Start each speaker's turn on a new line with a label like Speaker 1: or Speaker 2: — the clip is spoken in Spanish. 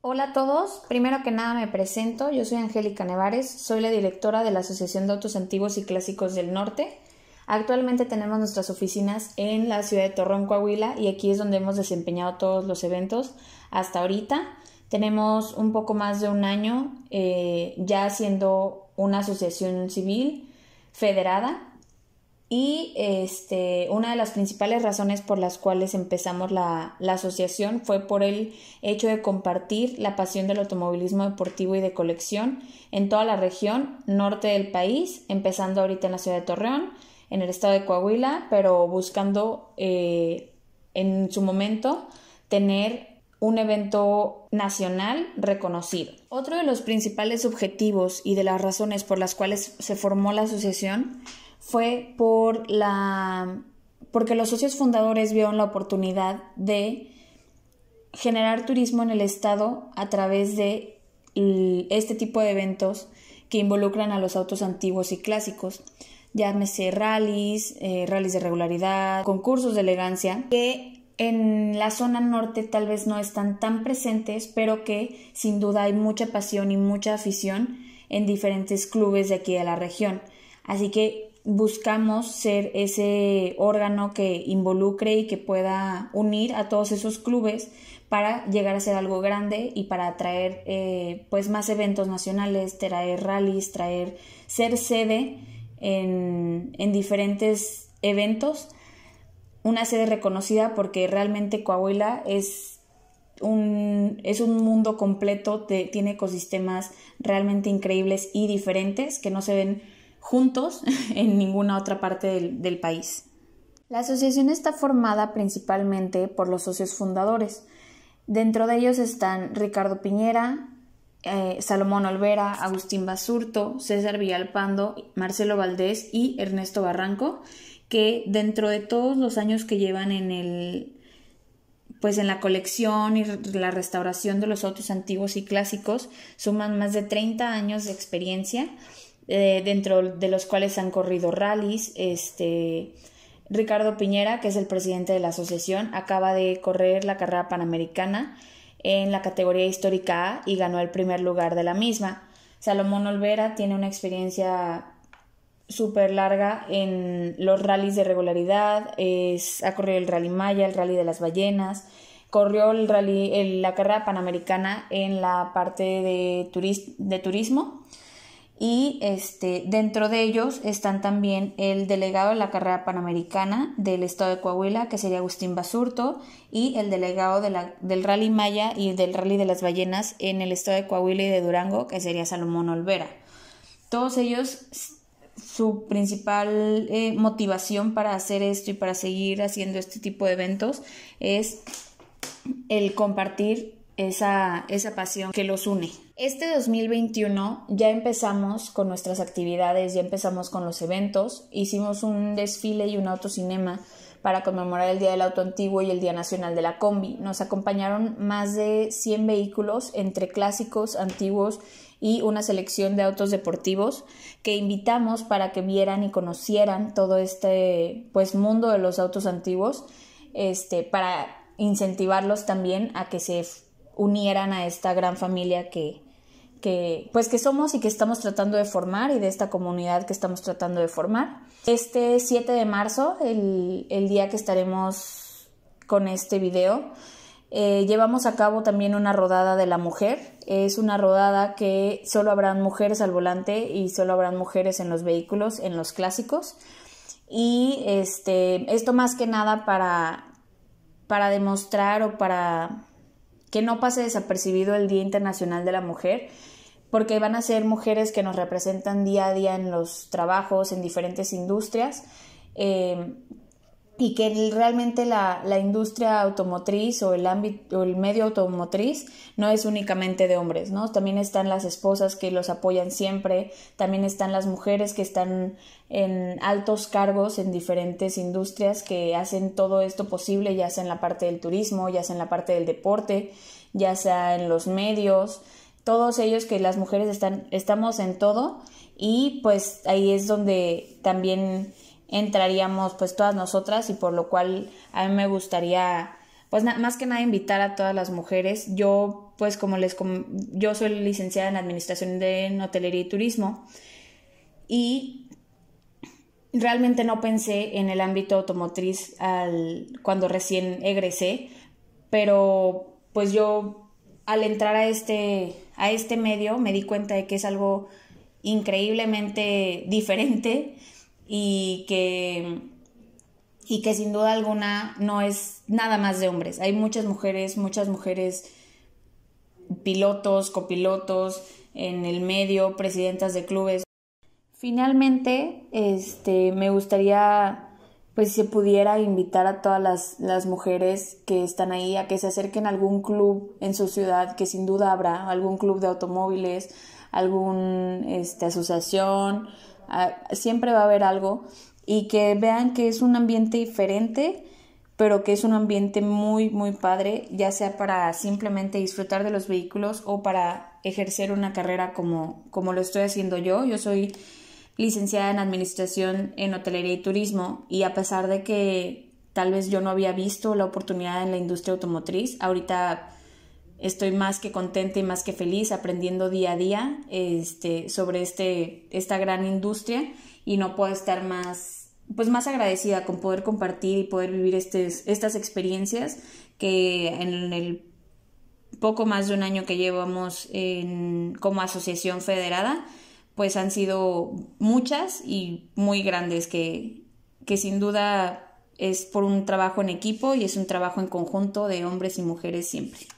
Speaker 1: Hola a todos, primero que nada me presento, yo soy Angélica Nevares, soy la directora de la Asociación de Autos Antiguos y Clásicos del Norte. Actualmente tenemos nuestras oficinas en la ciudad de Torrón, Coahuila, y aquí es donde hemos desempeñado todos los eventos hasta ahorita. Tenemos un poco más de un año eh, ya siendo una asociación civil federada y este, una de las principales razones por las cuales empezamos la, asociación fue por el hecho de compartir la pasión del automovilismo deportivo y de colección en toda la región norte del país, empezando ahorita en la ciudad de Torreón, en el estado de Coahuila, pero buscando eh, en su momento tener un evento nacional reconocido. Otro de los principales objetivos y de las razones por las cuales se formó la asociación fue por la porque los socios fundadores vieron la oportunidad de generar turismo en el estado a través de este tipo de eventos que involucran a los autos antiguos y clásicos, llámese rallies, eh, rallies de regularidad, concursos de elegancia, que en la zona norte tal vez no están tan presentes, pero que sin duda hay mucha pasión y mucha afición en diferentes clubes de aquí de la región. Así que buscamos ser ese órgano que involucre y que pueda unir a todos esos clubes para llegar a ser algo grande y para atraer eh, pues más eventos nacionales, traer rallies, traer ser sede en, diferentes eventos, una sede reconocida porque realmente Coahuila es un, es un mundo completo, tiene ecosistemas realmente increíbles y diferentes que no se ven juntos en ninguna otra parte del, país. La asociación está formada principalmente por los socios fundadores. Dentro de ellos están Ricardo Piñera, eh, Salomón Olvera, Agustín Basurto, César Villalpando, Marcelo Valdés y Ernesto Barranco, que dentro de todos los años que llevan en pues en la colección y la restauración de los autos antiguos y clásicos suman más de 30 años de experiencia eh, dentro de los cuales han corrido rallies. Este, Ricardo Piñera, que es el presidente de la asociación, acaba de correr la carrera panamericana en la categoría histórica A y ganó el primer lugar de la misma. Salomón Olvera tiene una experiencia súper larga en los rallies de regularidad, ha corrido el Rally Maya, el Rally de las Ballenas, corrió el rally, la carrera panamericana en la parte de, de turismo y este, dentro de ellos están también el delegado de la carrera panamericana del estado de Coahuila, que sería Agustín Basurto, y el delegado del Rally Maya y del Rally de las Ballenas en el estado de Coahuila y de Durango, que sería Salomón Olvera. Todos ellos, su principal eh, motivación para hacer esto y para seguir haciendo este tipo de eventos es el compartir esa, esa pasión que los une. Este 2021 ya empezamos con nuestras actividades, ya empezamos con los eventos, hicimos un desfile y un autocinema para conmemorar el Día del Auto Antiguo y el Día Nacional de la Combi. Nos acompañaron más de 100 vehículos entre clásicos, antiguos y una selección de autos deportivos que invitamos para que vieran y conocieran todo este pues mundo de los autos antiguos, este para incentivarlos también a que se unieran a esta gran familia que, pues que somos y que estamos tratando de formar y de esta comunidad que estamos tratando de formar. Este 7 de marzo, el, día que estaremos con este video, eh, llevamos a cabo también una rodada de la mujer. Es una rodada que solo habrán mujeres al volante y solo habrán mujeres en los vehículos, en los clásicos. Y este, esto más que nada para, para demostrar o para que no pase desapercibido el Día Internacional de la Mujer, porque van a ser mujeres que nos representan día a día en los trabajos, en diferentes industrias. Eh, y que realmente la, industria automotriz o el ámbito el medio automotriz no es únicamente de hombres, ¿no? También están las esposas que los apoyan siempre, también están las mujeres que están en altos cargos en diferentes industrias que hacen todo esto posible, ya sea en la parte del turismo, ya sea en la parte del deporte, ya sea en los medios, todos ellos que las mujeres están estamos en todo y pues ahí es donde también entraríamos pues todas nosotras y por lo cual a mí me gustaría pues más que nada invitar a todas las mujeres. Yo pues como les yo soy licenciada en Administración de Hotelería y Turismo y realmente no pensé en el ámbito automotriz al cuando recién egresé, pero pues yo al entrar a este a este medio me di cuenta de que es algo increíblemente diferente y que, y que sin duda alguna no es nada más de hombres. Hay muchas mujeres, muchas mujeres pilotos, copilotos en el medio, presidentas de clubes. Finalmente, este, me gustaría, pues si pudiera invitar a todas las, las, mujeres que están ahí a que se acerquen a algún club en su ciudad, que sin duda habrá, algún club de automóviles, algún, este, asociación, Ah, siempre va a haber algo y que vean que es un ambiente diferente, pero que es un ambiente muy, muy padre, ya sea para simplemente disfrutar de los vehículos o para ejercer una carrera como, como lo estoy haciendo yo. Yo soy licenciada en Administración en Hotelería y Turismo y a pesar de que tal vez yo no había visto la oportunidad en la industria automotriz, ahorita estoy más que contenta y más que feliz aprendiendo día a día este, sobre este, esta gran industria y no puedo estar más, pues más agradecida con poder compartir y poder vivir estas experiencias que en el poco más de un año que llevamos como asociación federada, pues han sido muchas y muy grandes que, que sin duda es por un trabajo en equipo y es un trabajo en conjunto de hombres y mujeres siempre.